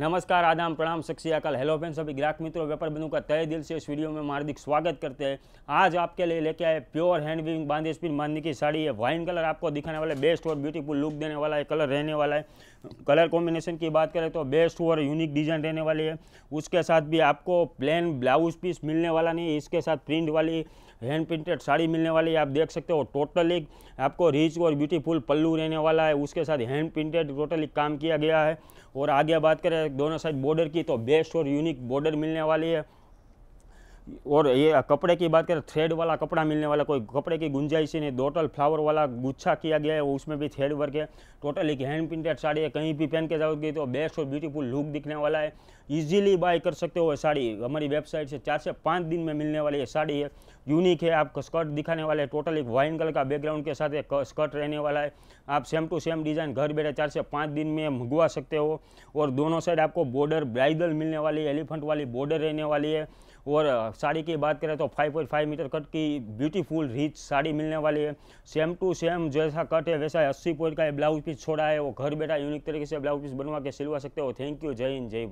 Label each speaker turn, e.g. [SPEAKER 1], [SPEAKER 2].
[SPEAKER 1] नमस्कार आदाम प्रणाम शख्सी अकाल हेलो फ्रेंड्स सभी ग्राहक मित्रों व्यापार बंधु का तय दिल से इस वीडियो में हार्दिक स्वागत करते हैं आज आपके लिए लेके आए प्योर हैंड वीविंग बांधे स्पिन बांधने की साड़ी है वाइन कलर आपको दिखाने वाला है बेस्ट और ब्यूटीफुल लुक देने वाला है कलर रहने वाला है कलर कॉम्बिनेशन की बात करें तो बेस्ट और यूनिक डिजाइन रहने वाली है उसके साथ भी आपको प्लेन ब्लाउज पीस मिलने वाला नहीं इसके साथ प्रिंट वाली हैंड प्रिंटेड साड़ी मिलने वाली है आप देख सकते हो टोटली आपको रिच और ब्यूटीफुल पल्लू रहने वाला है उसके साथ हैंड प्रिंटेड टोटली काम किया गया है और आगे बात करें दोनों साइड बॉर्डर की तो बेस्ट और यूनिक बॉर्डर मिलने वाली है और ये कपड़े की बात करें थ्रेड वाला कपड़ा मिलने वाला कोई कपड़े की गुंजाइश ही नहीं टोटल फ्लावर वाला गुच्छा किया गया है उसमें भी थ्रेड वर्क है टोटल एक हैंड प्रिंटेड साड़ी है कहीं भी पहन के जाओगे तो बेस्ट और ब्यूटीफुल लुक दिखने वाला है ईजिली बाय कर सकते हो साड़ी हमारी वेबसाइट से चार से पाँच दिन में मिलने वाली ये साड़ी है यूनिक है आपको स्कर्ट दिखाने वाला है टोटल एक वाइन कलर का बैकग्राउंड के साथ एक स्कर्ट रहने वाला है आप सेम टू सेम डिज़ाइन घर बैठे चार से पाँच दिन में मंगवा सकते हो और दोनों साइड आपको बॉर्डर ब्राइडल मिलने वाली है एलिफेंट वाली बॉर्डर रहने वाली है और साड़ी की बात करें तो 5.5 मीटर कट की ब्यूटीफुल रिच साड़ी मिलने वाली है सेम टू सेम जैसा कट है वैसा अस्सी पॉइंट का ब्लाउज पीस छोड़ा है वो घर बैठा यूनिक तरीके से ब्लाउज पीस बनवा के सिलवा सकते हो थैंक यू जय हिंद जय भारत